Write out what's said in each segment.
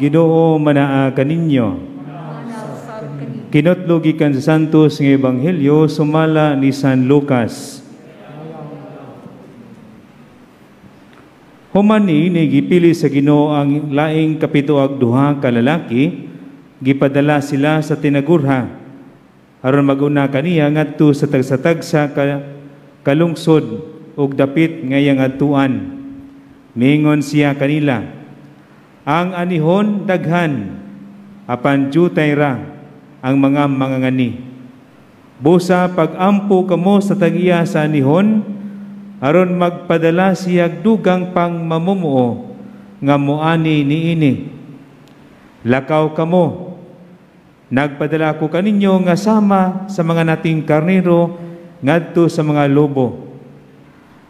Ginoo manaa kaninyo. Kinatlugi kan sa santos ng Ebanghelyo sumala ni San Lucas. Humani ni gipili sa Ginoo ang laing kapituag duha ka lalaki, gipadala sila sa tinagurha. Aron maguna kaniya ngadto sa tagsatagsa ka kalungsod ug dapit ngayang atuan. Mingon siya kanila, ang anihon daghan, apan jutayra ang mga mangangani. Busa pagampo kamo sa tagiya sa anihon, aron magpadala siyag dugang pang mamumuo, nga muani niini. Lakaw kamo, nagpadala ko kaninyo nga sama sa mga nating karnero ngadto sa mga lobo.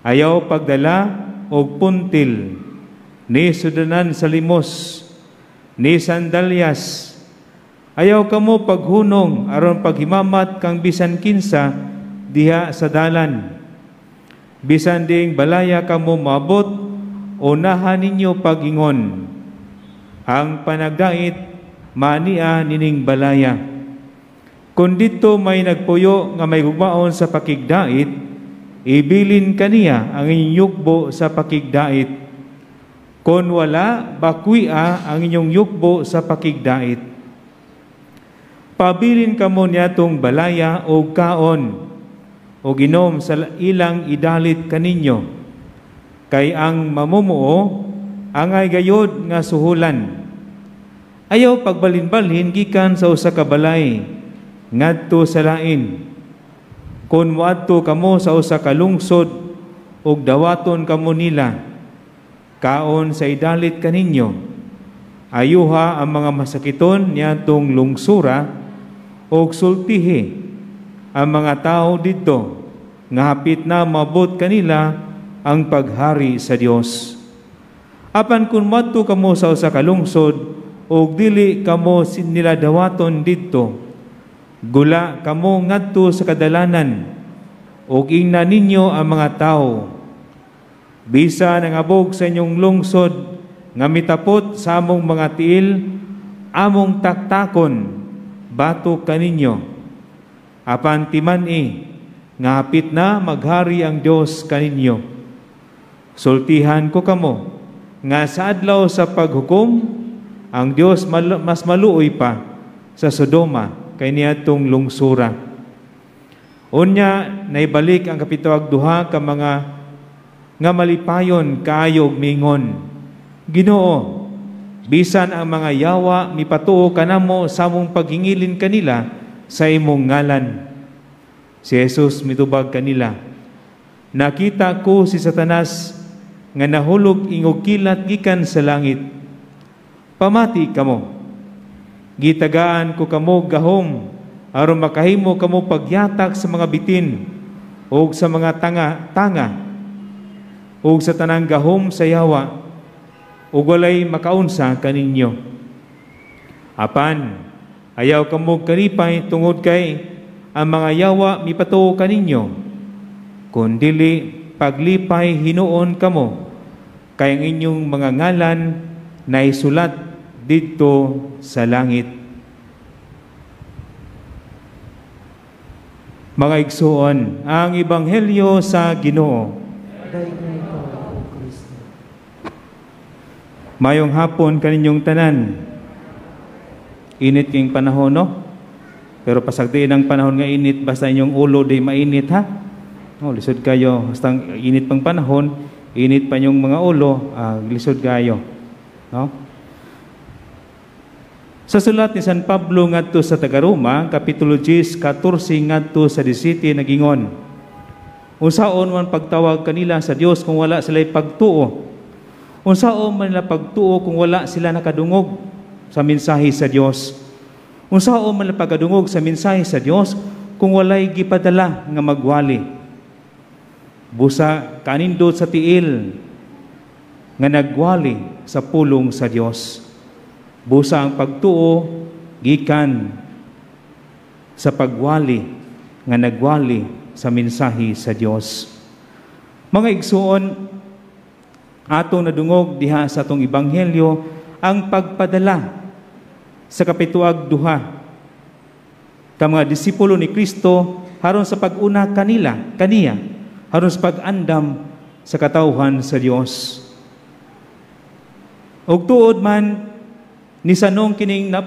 Ayaw pagdala og puntil ni sudanan sa limos, ni sandalyas. Ayaw ka mo paghunong, aron paghimamat kang bisan kinsa, diha sa dalan. Bisan ding balaya ka mo mabot, unahan ninyo pagingon. Ang panagdait, mania nining balaya. Kung dito may nagpuyo nga may gugmaon sa pakigdait, ibilin kaniya ang inyong sa pakigdait Kon wala, bakuya ang inyong yukbo sa pakigdait. Pabilin ka mo niya tong balaya o kaon, o ginom sa ilang idalit kaninyo. Kay ang mamumuo, angay gayod nga suhulan. Ayaw pagbalin-balhin gikan sa usa ka balay ngadto sa lain. Kon moadto kamo sa usa ka lungsod og dawaton kamo nila kaon sa idalit kaninyo. Ayuha ang mga masakiton niyatong lungsura o sultihi ang mga tao dito nga hapit na mabot kanila ang paghari sa Dios. Apan kun matu kamo sa usa ka lungsod o dili kamo nila dawaton dito, gula kamo ngadto sa kadalanan o ingna ninyo ang mga tao Bisa abog sa inyong lungsod, nga mitapot sa among mga tiil, among taktakon, bato kaninyo. Apan timani, nga hapit na maghari ang Dios kaninyo. Sultihan ko kamo, nga sa adlaw sa paghukom, ang Dios mas maluoy pa sa Sodoma kay niadtong lungsura. Unya naibalik ang kapitawag duha ka mga nga malipayon kayog mingon. Ginoo, bisan ang mga yawa mipatuo kanamo sa mong paghingilin kanila sa imong ngalan. Si Jesus mitubag kanila, Nakita ko si Satanas nga nahulog ingog kilat gikan sa langit. Pamati kamo. Gitagaan ko kamo gahom aron makahimo kamo pagyatak sa mga bitin o sa mga tanga-tanga ug sa tanang gahom sa yawa ug walay makaunsa kaninyo. Apan ayaw kamo kanipay tungod kay ang mga yawa mipato kaninyo kundili paglipay hinuon kamo kay ang inyong mga ngalan na isulat didto sa langit. Mga igsuon, ang Ebanghelyo sa Ginoo. Amen. Mayong hapon kaninyong tanan. Init king panahon, no? Pero pasagdiin ang panahon nga init, basta inyong ulo di mainit, ha? No, lisod kayo. Basta init pang panahon, init pa inyong mga ulo, ah, lisod kayo. No? Sa sulat ni San Pablo ngadto sa Tagaroma, Kapitulo 10, 14 ngadto sa 17 nagingon. Usaon man pagtawag kanila sa Dios kung wala sila'y pagtuo Unsaon man nila pagtuo kung wala sila nakadungog sa mensahe sa Dios. Unsaon man nila pagkadungog sa mensahe sa Dios kung walay gipadala nga magwali. Busa kanindot sa tiil nga nagwali sa pulong sa Dios. Busa ang pagtuo gikan sa pagwali nga nagwali sa mensahe sa Dios. Mga igsuon, Ato nadungog diha sa atong ebanghelyo ang pagpadala sa kapituag duha ta mga disipulo ni Kristo haron sa paguna kanila kaniya haron sa pagandam sa katawhan sa Dios og tuod man ni sanong kining na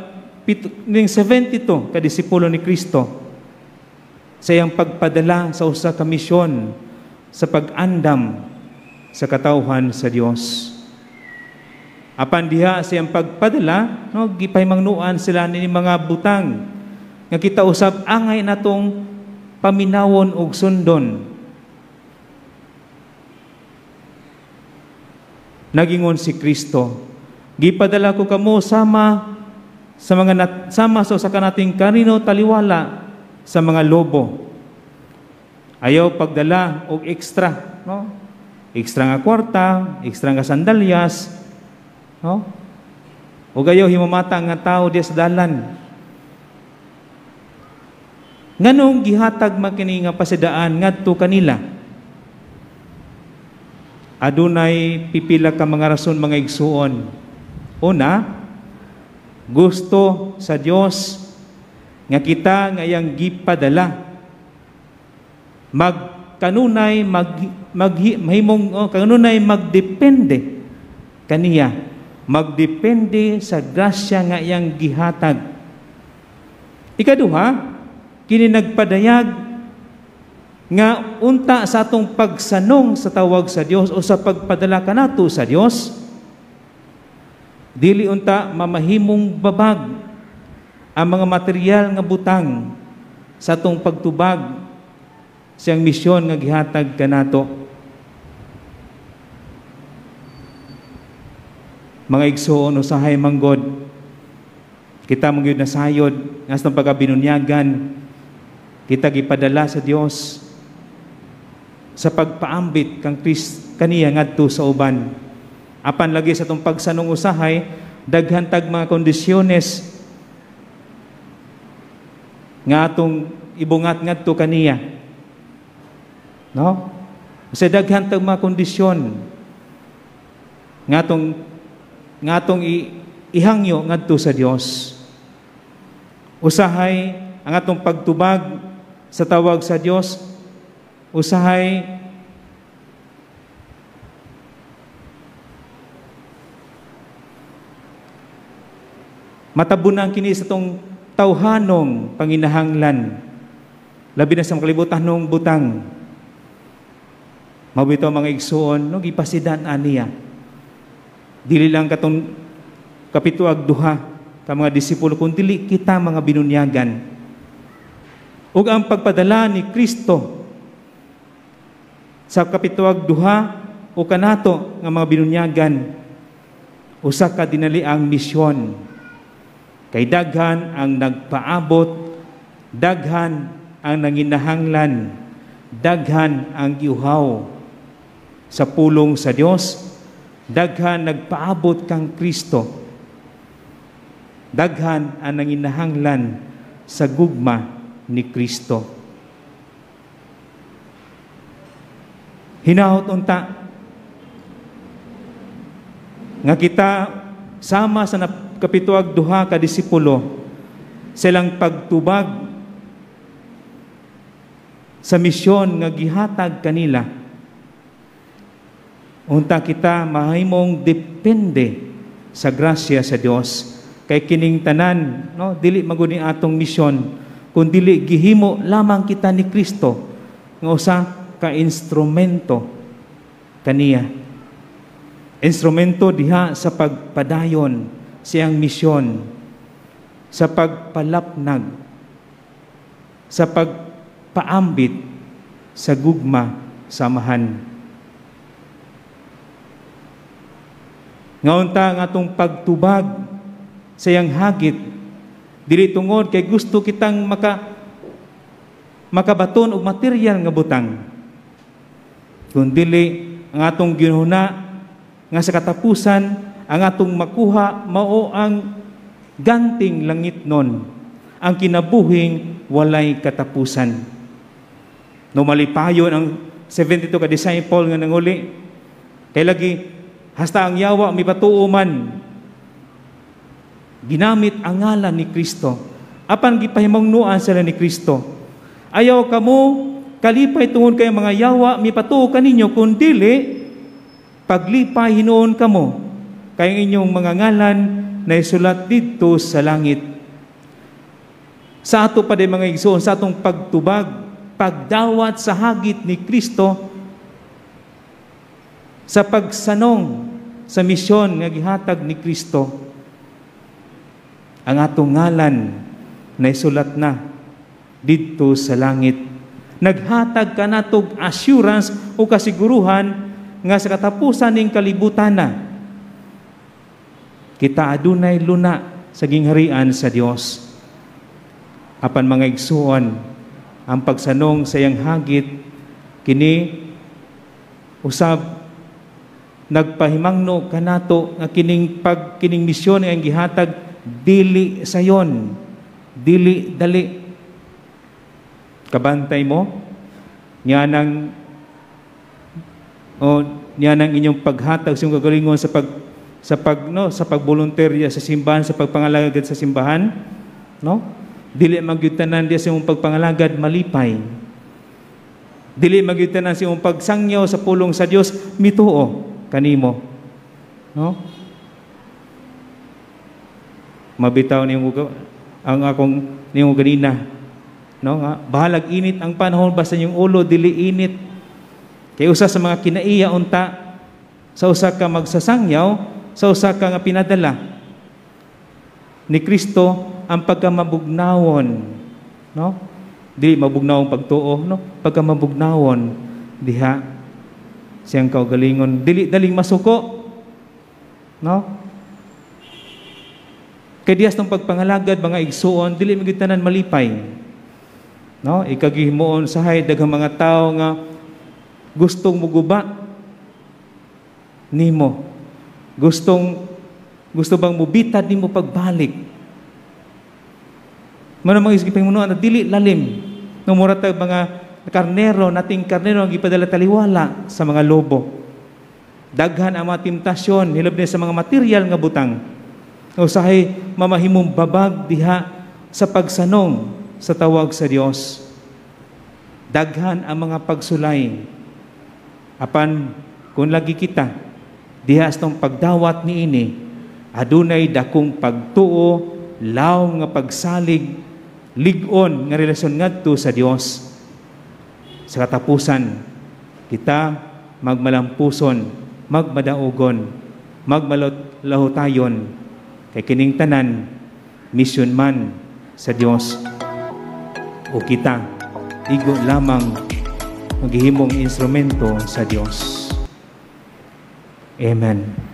ning 72 ka disipulo ni Kristo sa iyang pagpadala sa usa ka misyon sa pagandam sa katauhan sa Dios. Apan diha siyang pagpadala, no, gipaymangnuan sila ni mga butang nga kita usab angay natong paminawon og sundon. Nagingon si Kristo, gipadala ko kamo sama sa mga nat, sama sa usa nating kanino taliwala sa mga lobo. Ayaw pagdala og extra, no? Extra nga kwarta, extra nga sandalyas. No? O gayo, himamata nga tao di sa dalan. Nganong gihatag makini nga pasidaan ngadto kanila? Adunay pipila ka mga rason mga igsuon. Una, gusto sa Dios nga kita ngayang gipadala mag kanunay mag, mag oh, kanunay magdepende kaniya magdepende sa grasya nga iyang gihatag ikaduha kini nagpadayag nga unta sa atong pagsanong sa tawag sa Dios o sa pagpadala kanato sa Dios dili unta mamahimong babag ang mga material nga butang sa atong pagtubag siyang misyon nga gihatag kanato. Mga igsoon usahay manggod, kita mong yun nasayod, as ng pagkabinunyagan, kita gipadala sa Dios sa pagpaambit kang Krist kaniya ngadto sa uban. Apan lagi sa tong pagsanong usahay, daghan tag mga kondisyones nga atong ibungat ngadto kaniya No? Sa daghan tag mga kondisyon ngatong ngatong ihangyo ngadto sa Dios. Usahay ang atong pagtubag sa tawag sa Dios usahay matabunan kini sa tong tawhanong panginahanglan labi na sa makalibutan ng butang Mabito mga igsuon, no, gipasidan aniya. Dili lang katong kapituag duha ka mga disipulo, kung dili kita mga binunyagan. Ug ang pagpadala ni Kristo sa kapituag duha o kanato nga mga binunyagan, usa ka dinali ang misyon. Kay daghan ang nagpaabot, daghan ang nanginahanglan, daghan ang giuhaw sa pulong sa Diyos. Daghan nagpaabot kang Kristo. Daghan ang nanginahanglan sa gugma ni Kristo. Hinahot unta nga kita sama sa kapituag duha ka disipulo silang pagtubag sa misyon nga gihatag kanila Unta kita mahimong depende sa grasya sa Dios kay kining tanan no dili maguni atong misyon kun dili gihimo lamang kita ni Kristo nga usa ka instrumento kaniya instrumento diha sa pagpadayon siyang misyon sa pagpalapnag sa pagpaambit sa gugma samahan Ngaunta nga tong pagtubag sa yang hagit, dili tungod kay gusto kitang maka makabaton og material nga butang. Kun dili ang atong ginhuna nga sa katapusan ang atong makuha mao ang ganting langit nun. Ang kinabuhing walay katapusan. No malipayon ang 72 ka disciple nga nanguli. Kay lagi Hasta ang yawa mipatuo patuuman. ginamit ang ngalan ni Kristo. Apan gipahimong gipahimangnuan sila ni Kristo. Ayaw kamo kalipay tungod kay mga yawa mipatuo kaninyo kun dili paglipay hinuon kamo kay inyong mga ngalan na isulat didto sa langit. Sa ato pa din mga igsoon sa atong pagtubag, pagdawat sa hagit ni Kristo sa pagsanong sa misyon nga gihatag ni Kristo ang atong ngalan na isulat na didto sa langit naghatag ka natog assurance o kasiguruhan nga sa katapusan ning kalibutan na kita adunay luna sa gingharian sa Dios apan mga igsuon ang pagsanong sa iyang hagit kini usab nagpahimangno kanato nga kining pagkining misyon nga gihatag dili sayon dili dali kabantay mo nya nang o oh, nya nang inyong paghatag sa kagalingon sa pag sa pag no sa pagbolunterya sa simbahan sa pagpangalagad sa simbahan no dili magyutanan diya sa imong pagpangalagad malipay dili magyutanan sa imong pagsangyo sa pulong sa Dios mituo kanimo. No? Mabitaw ni mo ang akong nimo ganina. No nga, bahalag init ang panahon basta yung ulo dili init. Kay usa sa mga kinaiya unta sa usa ka magsasangyaw, sa usa ka nga pinadala ni Kristo ang pagkamabugnawon. No? Dili mabugnawon pagtuo, no? Pagkamabugnawon diha siyang kaugalingon dili daling masuko no kay diyas ng pagpangalagad mga igsuon dili magitanan malipay no ikagihimoon hay daghang mga tao nga gustong muguba nimo gustong gusto bang mubitad nimo pagbalik manamang isipin mo no dili lalim no mura tag mga karnero, nating karnero ang ipadala taliwala sa mga lobo. Daghan ang mga timtasyon, hilabni sa mga material nga butang. O sahay, mamahimong babag diha sa pagsanong sa tawag sa Dios. Daghan ang mga pagsulay. Apan, kung lagi kita, diha sa pagdawat ni ini, adunay dakong pagtuo, law nga pagsalig, ligon nga relasyon ngadto sa Dios sa katapusan, kita magmalampuson, magmadaugon, magmalahutayon, kay kining tanan, mission man sa Dios o kita, igo lamang maghihimong instrumento sa Dios. Amen.